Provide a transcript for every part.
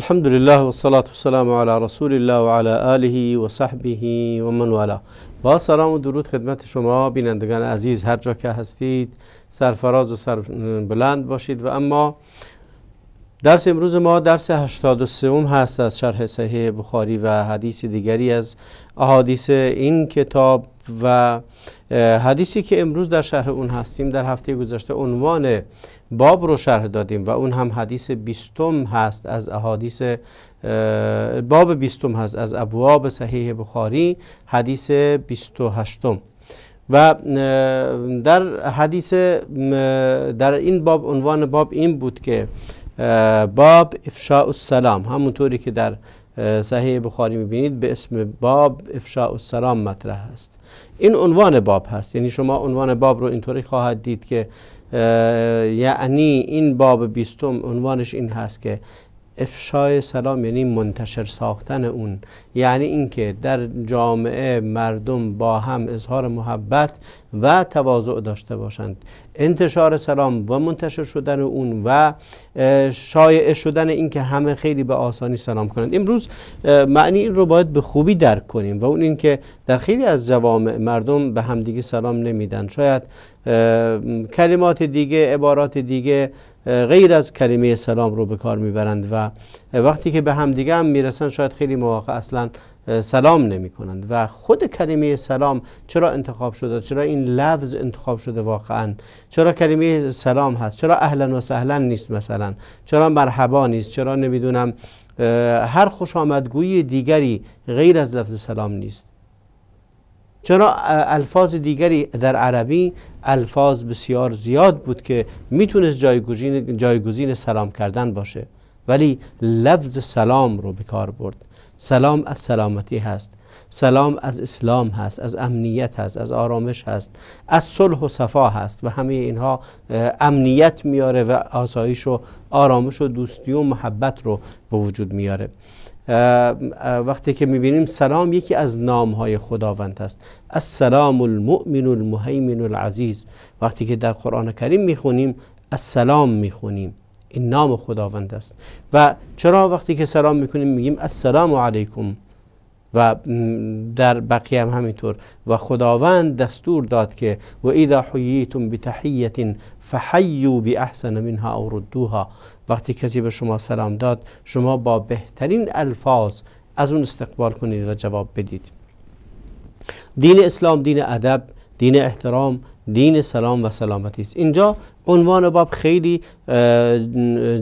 الحمد لله والصلاة والسلام على رسول الله وعلى آله و ومن والاه با سلام و درود خدمت شما بینندگان عزیز هر جا که هستید سرفراز و سر بلند باشید و اما درس امروز ما درس 83 هست از شرح صحیح بخاری و حدیث دیگری از احادیث این کتاب و حدیثی که امروز در شهر اون هستیم در هفته گذشته عنوان باب رو شرح دادیم و اون هم حدیث بیستم هست از احادیث باب بیستم هست از ابواب صحیح بخاری حدیث بیست و هشتم و در حدیث در این باب عنوان باب این بود که باب افشاء السلام همونطوری که در صحیح بخاری میبینید به اسم باب افشاء السلام مطرح است این عنوان باب هست یعنی شما عنوان باب رو اینطوری خواهد دید که یعنی این باب بیستم عنوانش این هست که افشای سلام یعنی منتشر ساختن اون یعنی اینکه در جامعه مردم با هم اظهار محبت و تواضع داشته باشند انتشار سلام و منتشر شدن اون و شایع شدن اینکه همه خیلی به آسانی سلام کنند امروز معنی این رو باید به خوبی درک کنیم و اون اینکه در خیلی از جوامع مردم به همدیگه سلام نمیدن شاید کلمات دیگه عبارات دیگه غیر از کلمه سلام رو به کار میبرند و وقتی که به همدیگه هم میرسن شاید خیلی مواقع اصلا سلام نمی کنند و خود کلمه سلام چرا انتخاب شده چرا این لفظ انتخاب شده واقعا چرا کلمه سلام هست چرا اهلا و سهلا نیست مثلا چرا مرحبا نیست چرا نمیدونم هر خوش آمدگوی دیگری غیر از لفظ سلام نیست چرا الفاظ دیگری در عربی الفاظ بسیار زیاد بود که میتونست جایگزین جایگزین سلام کردن باشه ولی لفظ سلام رو به کار برد سلام از سلامتی هست سلام از اسلام هست از امنیت هست از آرامش هست از صلح و صفا هست و همه اینها امنیت میاره و آسایش و آرامش و دوستی و محبت رو به وجود میاره وقتی که میبینیم سلام یکی از نامهای خداوند است السلام المؤمن المهیمن العزیز وقتی که در قرآن کریم میخونیم السلام میخونیم این نام خداوند است و چرا وقتی که سلام میکنیم میگیم السلام علیکم و در بقیه هم همینطور و خداوند دستور داد که و اذا حییتم فحیو فحیوا باحسن منها او ردوها وقتی کسی به شما سلام داد شما با بهترین الفاظ از اون استقبال کنید و جواب بدید دین اسلام دین ادب دین احترام دین سلام و سلامتی است اینجا عنوان باب خیلی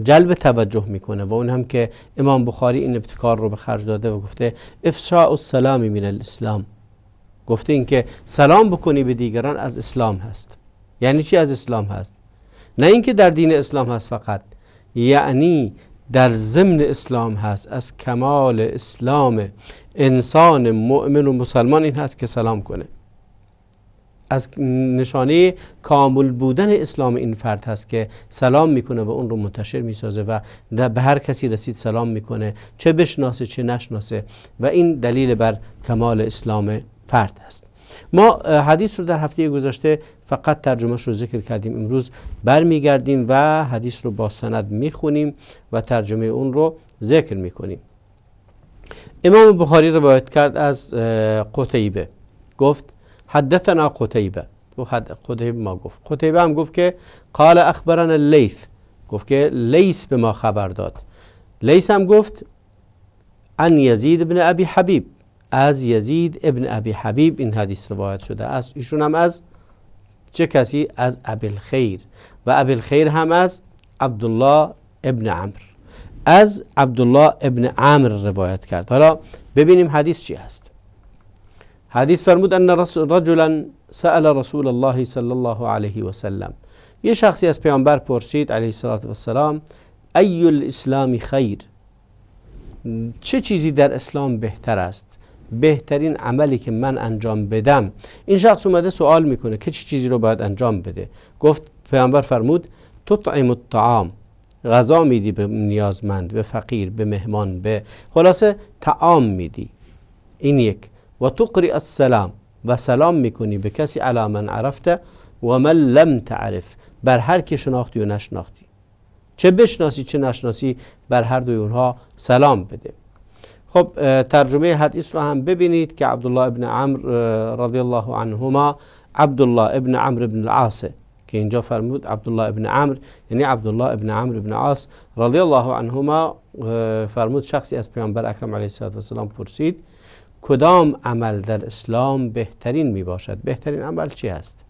جلب توجه میکنه و اون هم که امام بخاری این ابتکار رو به خرج داده و گفته افشاء السلام من الاسلام گفته اینکه سلام بکنی به دیگران از اسلام هست یعنی چی از اسلام هست نه اینکه در دین اسلام هست فقط یعنی در ضمن اسلام هست از کمال اسلام انسان مؤمن و مسلمان این هست که سلام کنه از نشانه کامل بودن اسلام این فرد هست که سلام میکنه و اون رو منتشر میسازه و به هر کسی رسید سلام میکنه چه بشناسه چه نشناسه و این دلیل بر کمال اسلام فرد هست ما حدیث رو در هفته گذشته فقط ترجمهش رو ذکر کردیم امروز برمیگردیم و حدیث رو با سند میخونیم و ترجمه اون رو ذکر میکنیم امام بخاری روایت کرد از قتیبه گفت حدثنا قتیبه قتیبه ما گفت قتیبه هم گفت که قال اخبرنا لیث گفت که لیث به ما خبر داد لیث هم گفت ان یزید ابن ابی حبیب از یزید ابن ابی حبیب این حدیث روایت شده است ایشون هم از چه کسی از خیر و خیر هم از عبدالله ابن عمر از عبدالله ابن عمر روایت کرد حالا ببینیم حدیث چی هست حدیث فرمود ان رجلا سأل رسول الله صلی الله علیه و سلم یه شخصی از پیامبر پرسید علیه السلام ای الاسلام خیر چه چیزی در اسلام بهتر است بهترین عملی که من انجام بدم این شخص اومده سوال میکنه که چه چیزی رو باید انجام بده گفت پیامبر فرمود تطعم الطعام غذا میدی به نیازمند به فقیر به مهمان به خلاصه تعام میدی این یک و قری السلام و سلام میکنی به کسی علی من عرفته و من لم تعرف بر هر که شناختی و نشناختی چه بشناسی چه نشناسی بر هر دوی اونها سلام بده خب ترجمه حدیث رو هم ببینید که عبدالله ابن عمر رضی الله عنهما عبدالله ابن عمر ابن العاص که اینجا فرمود عبدالله ابن عمر یعنی عبدالله ابن عمر ابن عاص رضی الله عنهما فرمود شخصی از پیامبر اکرم علیه السلام پرسید کدام عمل در اسلام بهترین می باشد بهترین عمل چی هست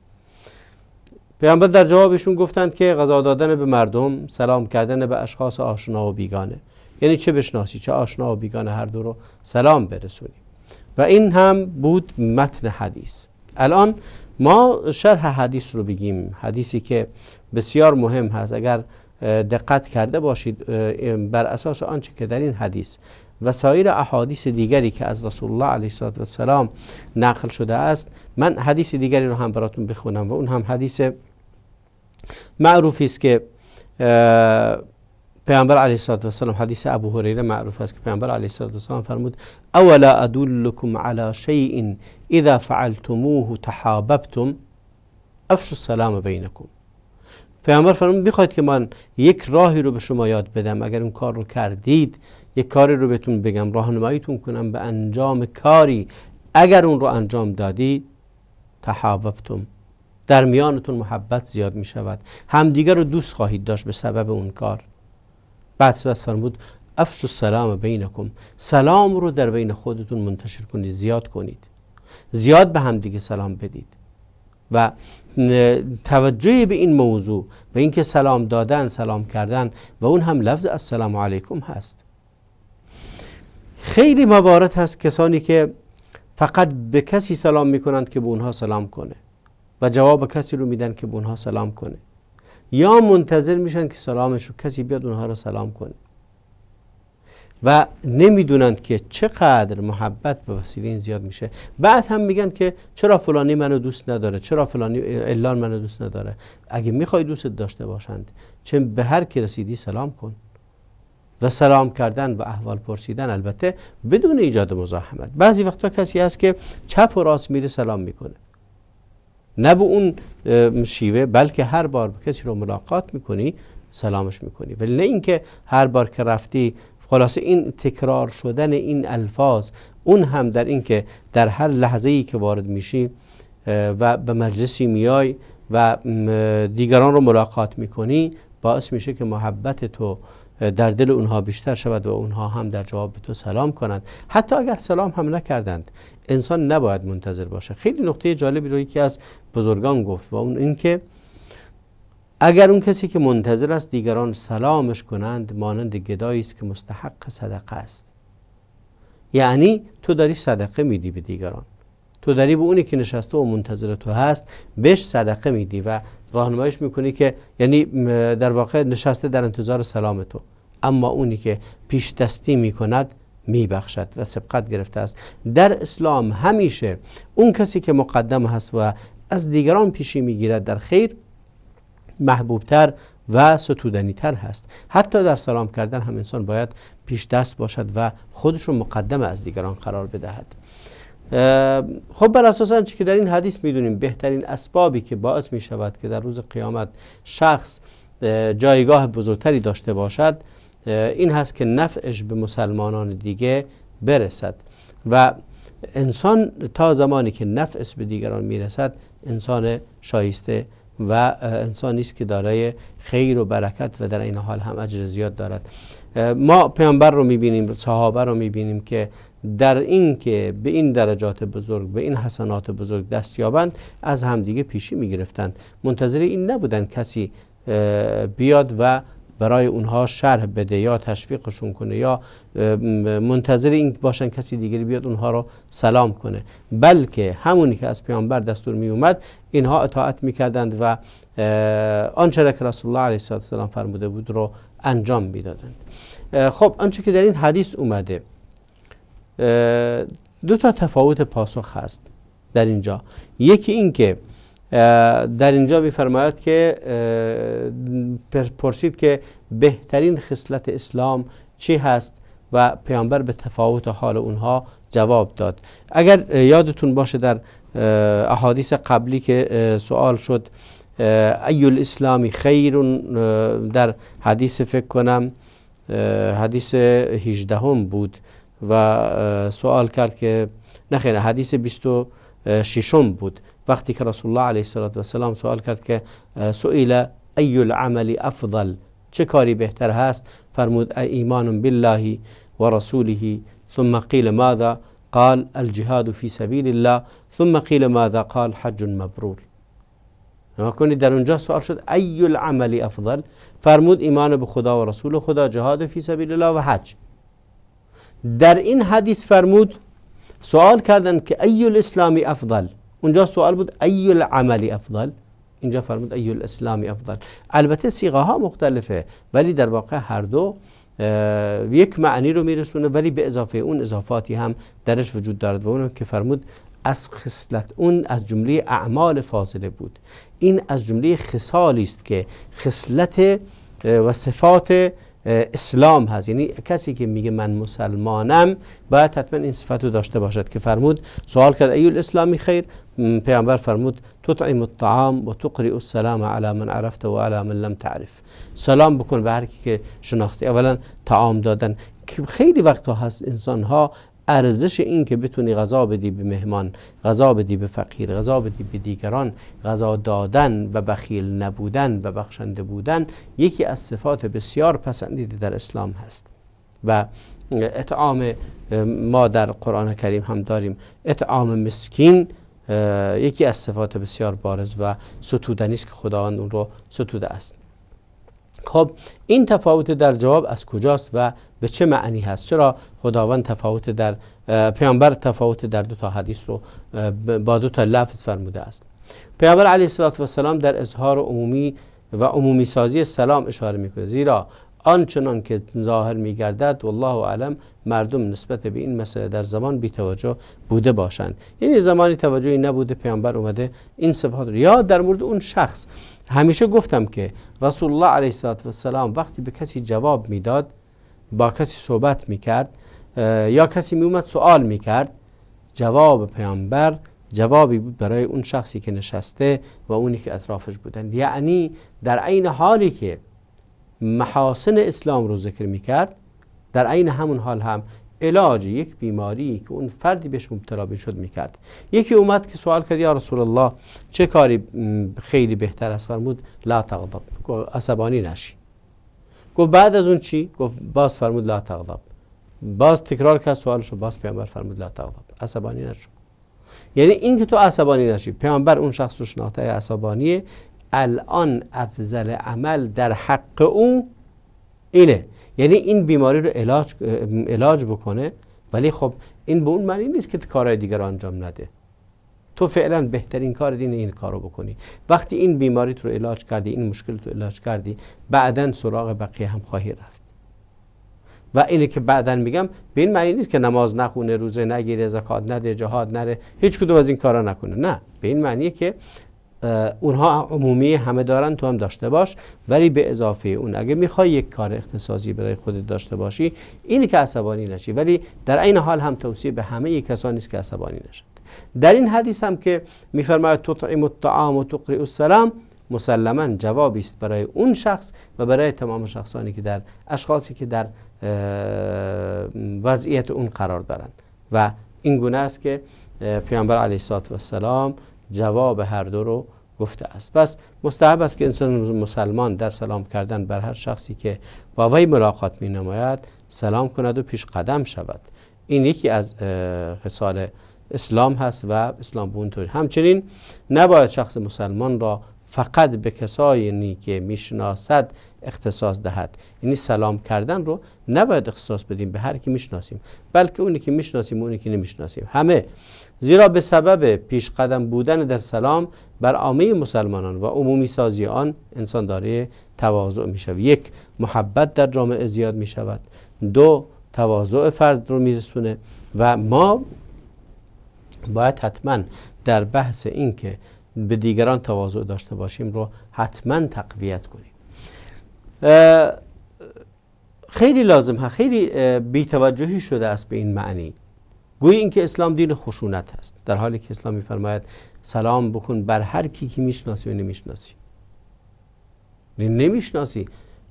پیامبر در جوابشون گفتند که غذا دادن به مردم سلام کردن به اشخاص آشنا و بیگانه یعنی چه بشناسی چه آشنا و بیگانه هر دو رو سلام برسونی و این هم بود متن حدیث الان ما شرح حدیث رو بگیم حدیثی که بسیار مهم هست اگر دقت کرده باشید بر اساس آنچه که در این حدیث و سایر احادیث دیگری که از رسول الله علیه و سلام نقل شده است من حدیث دیگری رو هم براتون بخونم و اون هم حدیث معروفی است که پیامبر علیه السلام حدیث ابو هریره معروف است که پیامبر علیه السلام فرمود اولا ادلکم علی شیء اذا فعلتموه تحاببتم افشوا السلام بینکم پیامبر فرمود میخواید که من یک راهی رو به شما یاد بدم اگر اون کار رو کردید یک کاری رو بهتون بگم راهنماییتون کنم به انجام کاری اگر اون رو انجام دادی تحاببتم در میانتون محبت زیاد می شود همدیگر رو دوست خواهید داشت به سبب اون کار بعد سپس فرمود افشو السلام بینکم سلام رو در بین خودتون منتشر کنید زیاد کنید زیاد به هم دیگه سلام بدید و توجه به این موضوع به اینکه سلام دادن سلام کردن و اون هم لفظ السلام علیکم هست خیلی موارد هست کسانی که فقط به کسی سلام میکنند که به اونها سلام کنه و جواب کسی رو میدن که به اونها سلام کنه یا منتظر میشن که رو کسی بیاد اونها رو سلام کنه و نمیدونند که چقدر محبت به وسیله این زیاد میشه بعد هم میگن که چرا فلانی منو دوست نداره چرا فلانی الان منو دوست نداره اگه میخوای دوست داشته باشند چه به هر کی رسیدی سلام کن و سلام کردن و احوال پرسیدن البته بدون ایجاد مزاحمت بعضی وقتا کسی هست که چپ و راست میره سلام میکنه نه به اون شیوه بلکه هر بار کسی رو ملاقات میکنی سلامش میکنی ولی نه اینکه هر بار که رفتی خلاصه این تکرار شدن این الفاظ اون هم در اینکه در هر لحظه ای که وارد میشی و به مجلسی میای و دیگران رو ملاقات میکنی باعث میشه که محبت تو در دل اونها بیشتر شود و اونها هم در جواب به تو سلام کنند حتی اگر سلام هم نکردند انسان نباید منتظر باشه خیلی نقطه جالبی رو یکی از بزرگان گفت و اون اینکه اگر اون کسی که منتظر است دیگران سلامش کنند مانند گدایی است که مستحق صدقه است یعنی تو داری صدقه میدی به دیگران تو داری به اونی که نشسته و منتظر تو هست بهش صدقه میدی و راهنماییش میکنی که یعنی در واقع نشسته در انتظار سلام تو اما اونی که پیش دستی میکند میبخشد و سبقت گرفته است در اسلام همیشه اون کسی که مقدم هست و از دیگران پیشی میگیرد در خیر محبوبتر و ستودنیتر هست حتی در سلام کردن هم انسان باید پیش دست باشد و خودش رو مقدم از دیگران قرار بدهد خب بر اساس آنچه که در این حدیث میدونیم بهترین اسبابی که باعث می شود که در روز قیامت شخص جایگاه بزرگتری داشته باشد این هست که نفعش به مسلمانان دیگه برسد و انسان تا زمانی که نفعش به دیگران میرسد انسان شایسته و انسانی است که دارای خیر و برکت و در این حال هم اجر زیاد دارد ما پیامبر رو میبینیم صحابه رو میبینیم که در اینکه به این درجات بزرگ به این حسنات بزرگ دست یابند از همدیگه پیشی می گرفتند منتظر این نبودن کسی بیاد و برای اونها شرح بده یا تشویقشون کنه یا منتظر این باشن کسی دیگری بیاد اونها رو سلام کنه بلکه همونی که از پیامبر دستور می اومد اینها اطاعت میکردند و آنچه که رسول الله علیه السلام فرموده بود رو انجام میدادند خب آنچه که در این حدیث اومده دو تا تفاوت پاسخ هست در اینجا یکی این که در اینجا میفرماید که پرسید که بهترین خصلت اسلام چی هست و پیامبر به تفاوت حال اونها جواب داد اگر یادتون باشه در احادیث قبلی که سوال شد ای الاسلامی خیر در حدیث فکر کنم حدیث 18 بود و اه، سوال کرد که نخیر حدیث 26 اه، بود وقتی که رسول الله علیه و السلام سوال کرد که اه، سئل ای العمل افضل چه کاری بهتر هست فرمود ایمان بالله و رسوله ثم قیل ماذا قال الجهاد في سبيل الله ثم قيل ماذا قال حج مبرور نما كوني در انجا سوال شد اي العمل افضل فرمود ايمان بخدا ورسول خدا جهاد في سبيل الله وحج در این حدیث فرمود سوال کردن که ای الاسلامی افضل اونجا سوال بود ای العملی افضل اینجا فرمود ای الاسلامی افضل البته سیغه ها مختلفه ولی در واقع هر دو یک معنی رو میرسونه ولی به اضافه اون اضافاتی هم درش وجود دارد و اون که فرمود از خصلت اون از جمله اعمال فاضله بود این از جمله خصالی است که خصلت و صفات اسلام هست یعنی کسی که میگه من مسلمانم باید حتما این صفت رو داشته باشد که فرمود سوال کرد ایو الاسلامی خیر پیامبر فرمود تطعم الطعام و تقری السلام على من عرفت و على من لم تعرف سلام بکن به هر که شناخته اولا تعام دادن خیلی خیلی وقتها هست انسان ها ارزش این که بتونی غذا بدی به مهمان غذا بدی به فقیر غذا بدی به دیگران غذا دادن و بخیل نبودن و بخشنده بودن یکی از صفات بسیار پسندیده در اسلام هست و اطعام ما در قرآن کریم هم داریم اطعام مسکین یکی از صفات بسیار بارز و ستودنی است که خداوند اون رو ستوده است خب این تفاوت در جواب از کجاست و به چه معنی هست چرا خداوند تفاوت در پیامبر تفاوت در دو تا حدیث رو با دو تا لفظ فرموده است پیامبر علیه و در اظهار عمومی و عمومی سازی سلام اشاره میکنه زیرا آنچنان که ظاهر میگردد والله علم مردم نسبت به این مسئله در زمان بی توجه بوده باشند یعنی زمانی توجهی نبوده پیامبر اومده این صفات رو یا در مورد اون شخص همیشه گفتم که رسول الله علیه و السلام وقتی به کسی جواب میداد با کسی صحبت میکرد یا کسی میومد سوال میکرد جواب پیامبر جوابی بود برای اون شخصی که نشسته و اونی که اطرافش بودن یعنی در عین حالی که محاسن اسلام رو ذکر میکرد در عین همون حال هم علاج یک بیماری که اون فردی بهش مبتلا شد میکرد یکی اومد که سوال کرد یا رسول الله چه کاری خیلی بهتر است فرمود لا تغضب عصبانی نشی گفت بعد از اون چی گفت باز فرمود لا تغضب باز تکرار کرد سوالش رو باز پیامبر فرمود لا تغضب عصبانی نشو یعنی این که تو عصبانی نشی پیامبر اون شخص رو شناخته عصبانیه الان افضل عمل در حق اون اینه یعنی این بیماری رو علاج علاج بکنه ولی خب این به اون معنی نیست که کارهای دیگر رو انجام نده تو فعلا بهترین کار دین این کارو بکنی وقتی این بیماریت رو علاج کردی این مشکل رو علاج کردی بعدا سراغ بقیه هم خواهی رفت و اینه که بعدا میگم به این معنی نیست که نماز نخونه روزه نگیره زکات نده جهاد نره هیچ کدوم از این کارا نکنه نه به این معنیه که اونها عمومی همه دارن تو هم داشته باش ولی به اضافه اون اگه میخوای یک کار اختصاصی برای خودت داشته باشی اینی که عصبانی نشی ولی در این حال هم توصیه به همه کسانی است که عصبانی نشد در این حدیث هم که میفرماید تطعیم الطعام و تقریع السلام مسلما جوابی است برای اون شخص و برای تمام شخصانی که در اشخاصی که در وضعیت اون قرار دارند و این گونه است که پیامبر علیه السلام جواب هر دو رو گفته است پس مستحب است که انسان مسلمان در سلام کردن بر هر شخصی که با وی ملاقات می نماید سلام کند و پیش قدم شود این یکی از خصال اسلام هست و اسلام به اونطوری همچنین نباید شخص مسلمان را فقط به کسایی که میشناسد اختصاص دهد یعنی سلام کردن رو نباید اختصاص بدیم به هر کی میشناسیم بلکه اونی که میشناسیم و اونی که نمیشناسیم همه زیرا به سبب پیش قدم بودن در سلام بر عامه مسلمانان و عمومی سازی آن انسان داره تواضع می شود یک محبت در جامعه زیاد می شود دو تواضع فرد رو میرسونه و ما باید حتما در بحث این که به دیگران تواضع داشته باشیم رو حتما تقویت کنیم خیلی لازم ها خیلی بیتوجهی شده است به این معنی گویی اینکه اسلام دین خشونت هست در حالی که اسلام میفرماید سلام بکن بر هر کی که میشناسی و نمیشناسی یعنی نمیشناسی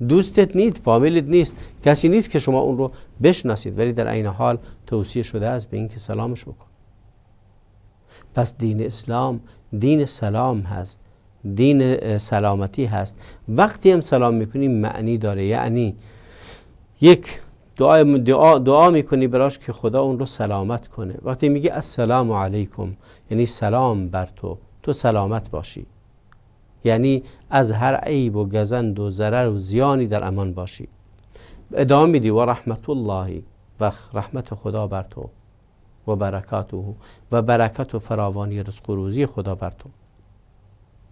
دوستت نیست فامیلت نیست کسی نیست که شما اون رو بشناسید ولی در این حال توصیه شده است به اینکه سلامش بکن پس دین اسلام دین سلام هست دین سلامتی هست وقتی هم سلام میکنی معنی داره یعنی یک دعا, دعا, دعا میکنی براش که خدا اون رو سلامت کنه وقتی میگه السلام علیکم یعنی سلام بر تو تو سلامت باشی یعنی از هر عیب و گزند و ضرر و زیانی در امان باشی ادامه میدی و رحمت الله و رحمت خدا بر تو و او و برکت و فراوانی رزق و روزی خدا بر تو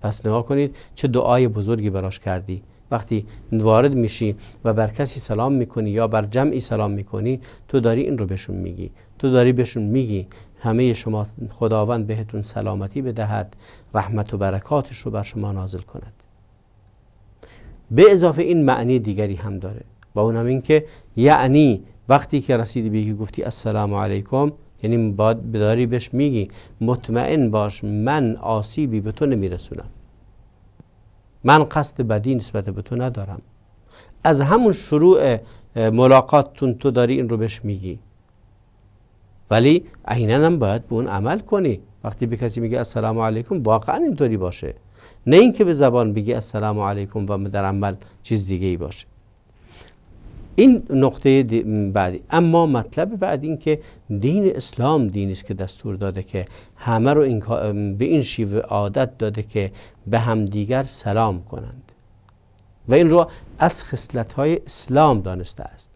پس نگاه کنید چه دعای بزرگی براش کردی وقتی وارد میشی و بر کسی سلام میکنی یا بر جمعی سلام میکنی تو داری این رو بهشون میگی تو داری بهشون میگی همه شما خداوند بهتون سلامتی بدهد رحمت و برکاتش رو بر شما نازل کند به اضافه این معنی دیگری هم داره و اونم این که یعنی وقتی که رسیدی بگی گفتی السلام علیکم یعنی باید داری بهش میگی مطمئن باش من آسیبی به تو نمیرسونم من قصد بدی نسبت به تو ندارم از همون شروع ملاقاتتون تو داری این رو بهش میگی ولی عینا هم باید به اون عمل کنی وقتی به کسی میگه السلام علیکم واقعا اینطوری باشه نه اینکه به زبان بگی السلام علیکم و در عمل چیز دیگه ای باشه این نقطه بعدی اما مطلب بعد این که دین اسلام دینی است که دستور داده که همه رو این به این شیوه عادت داده که به همدیگر سلام کنند و این رو از خصلت های اسلام دانسته است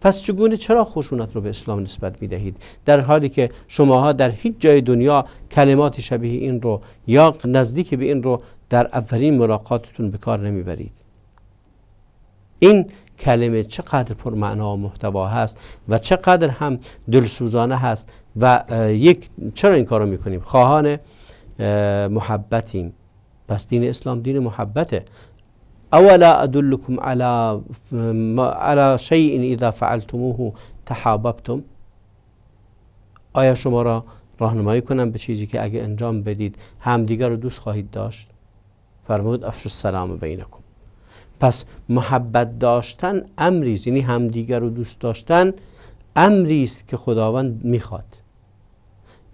پس چگونه چرا خشونت رو به اسلام نسبت می در حالی که شماها در هیچ جای دنیا کلمات شبیه این رو یا نزدیک به این رو در اولین ملاقاتتون به کار نمیبرید این کلمه چقدر معنا و محتوا هست و چقدر هم دلسوزانه هست و یک چرا این کارو میکنیم خواهان محبتیم پس دین اسلام دین محبته اولا ادلکم علی علی شیء اذا فعلتموه تحاببتم آیا شما را راهنمایی کنم به چیزی که اگه انجام بدید همدیگر رو دوست خواهید داشت فرمود افش السلام بینکم پس محبت داشتن امری است یعنی همدیگر رو دوست داشتن امری است که خداوند میخواد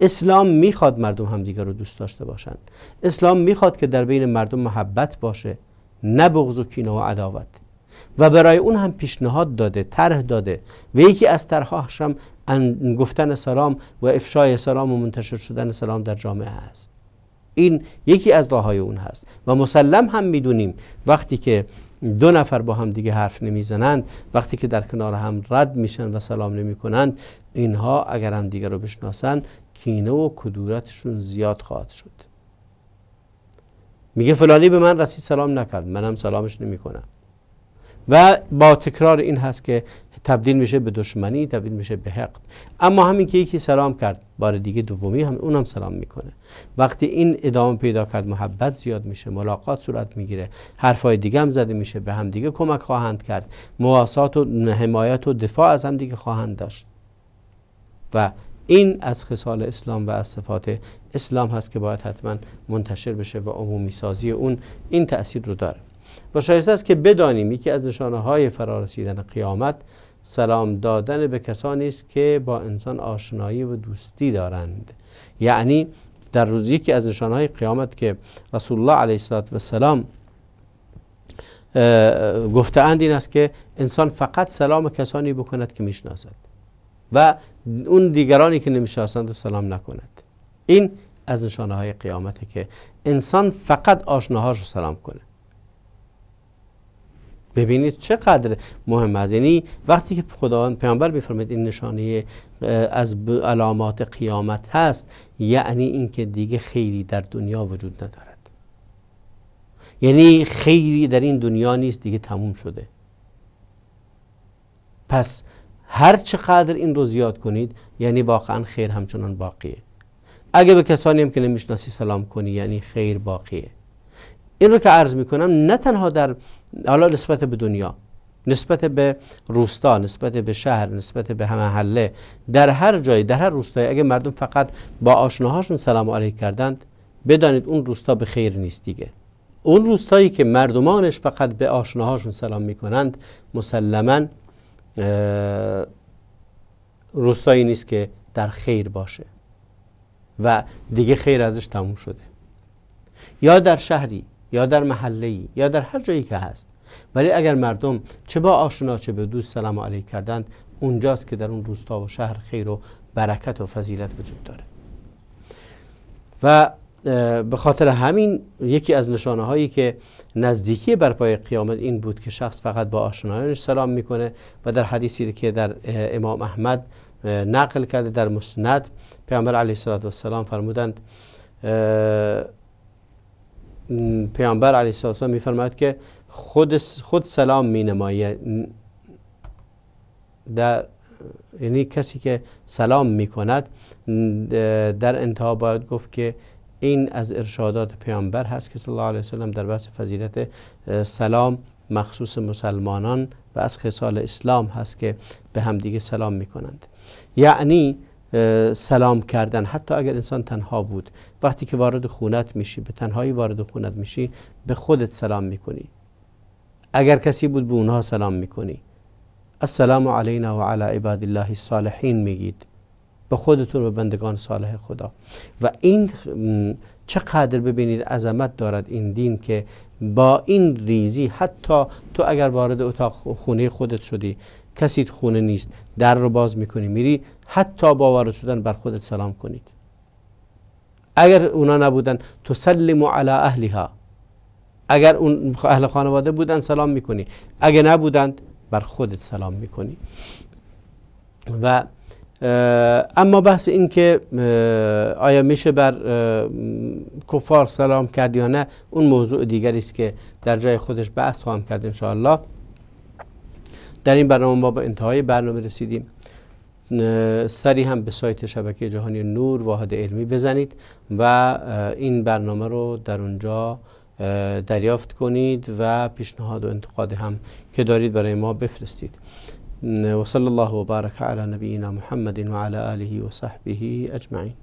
اسلام میخواد مردم همدیگر رو دوست داشته باشند اسلام میخواد که در بین مردم محبت باشه نه بغض و کینه و عداوت و برای اون هم پیشنهاد داده طرح داده و یکی از طرحهاش هم گفتن سلام و افشای سلام و منتشر شدن سلام در جامعه است این یکی از های اون هست و مسلم هم میدونیم وقتی که دو نفر با هم دیگه حرف نمیزنند وقتی که در کنار هم رد میشن و سلام نمیکنند اینها اگر هم دیگه رو بشناسند کینه و کدورتشون زیاد خواهد شد میگه فلانی به من رسید سلام نکرد منم سلامش نمیکنم و با تکرار این هست که تبدیل میشه به دشمنی تبدیل میشه به حقد اما همین که یکی سلام کرد بار دیگه دومی هم اونم سلام میکنه وقتی این ادامه پیدا کرد محبت زیاد میشه ملاقات صورت میگیره حرفای دیگه هم زده میشه به هم دیگه کمک خواهند کرد مواسات و حمایت و دفاع از هم دیگه خواهند داشت و این از خصال اسلام و از صفات اسلام هست که باید حتما منتشر بشه و عمومی سازی اون این تأثیر رو داره و شایسته است که بدانیم یکی از نشانه های فرارسیدن قیامت سلام دادن به کسانی است که با انسان آشنایی و دوستی دارند یعنی در روزی که از نشانهای قیامت که رسول الله علیه السلام اند این است که انسان فقط سلام کسانی بکند که میشناسد و اون دیگرانی که نمیشناسند و سلام نکند این از نشانه های قیامته که انسان فقط آشناهاش رو سلام کنه ببینید چقدر مهم است یعنی وقتی که خداوند پیامبر میفرمید این نشانه از علامات قیامت هست یعنی اینکه دیگه خیری در دنیا وجود ندارد یعنی خیری در این دنیا نیست دیگه تموم شده پس هر چقدر این رو زیاد کنید یعنی واقعا خیر همچنان باقیه اگه به کسانی هم که نمیشناسی سلام کنی یعنی خیر باقیه این رو که عرض میکنم نه تنها در حالا نسبت به دنیا نسبت به روستا نسبت به شهر نسبت به همه حله در هر جایی در هر روستایی اگه مردم فقط با آشناهاشون سلام علیه کردند بدانید اون روستا به خیر نیست دیگه اون روستایی که مردمانش فقط به آشناهاشون سلام میکنند مسلما روستایی نیست که در خیر باشه و دیگه خیر ازش تموم شده یا در شهری یا در محله ای یا در هر جایی که هست ولی اگر مردم چه با آشنا چه به دوست سلام علیه کردند اونجاست که در اون روستا و شهر خیر و برکت و فضیلت وجود داره و به خاطر همین یکی از نشانه هایی که نزدیکی بر پای قیامت این بود که شخص فقط با آشنایانش سلام میکنه و در حدیثی که در امام احمد نقل کرده در مسند پیامبر علیه السلام فرمودند پیامبر علیه السلام میفرماید که خود خود سلام نماید در یعنی کسی که سلام میکند در انتها باید گفت که این از ارشادات پیامبر هست که صلی الله علیه وسلم در بحث فضیلت سلام مخصوص مسلمانان و از خصال اسلام هست که به همدیگه سلام میکنند یعنی سلام کردن حتی اگر انسان تنها بود وقتی که وارد خونت میشی به تنهایی وارد خونت میشی به خودت سلام میکنی اگر کسی بود به اونها سلام میکنی السلام علینا و علی عباد الله الصالحین میگید به خودتون و بندگان صالح خدا و این چقدر ببینید عظمت دارد این دین که با این ریزی حتی تو اگر وارد اتاق خونه خودت شدی کسی خونه نیست در رو باز میکنی میری حتی با وارد شدن بر خودت سلام کنید اگر اونا نبودن تسلم علی اهلها اگر اون اهل خانواده بودن سلام میکنی اگر نبودند بر خودت سلام میکنی و اما بحث این که آیا میشه بر کفار سلام کرد یا نه اون موضوع دیگری است که در جای خودش بحث خواهم کرد انشاءالله در این برنامه ما به انتهای برنامه رسیدیم سری هم به سایت شبکه جهانی نور واحد علمی بزنید و این برنامه رو در اونجا دریافت کنید و پیشنهاد و انتقاد هم که دارید برای ما بفرستید وصل الله و وبارک علی نبینا محمد وعلی آله وصحبه اجمعین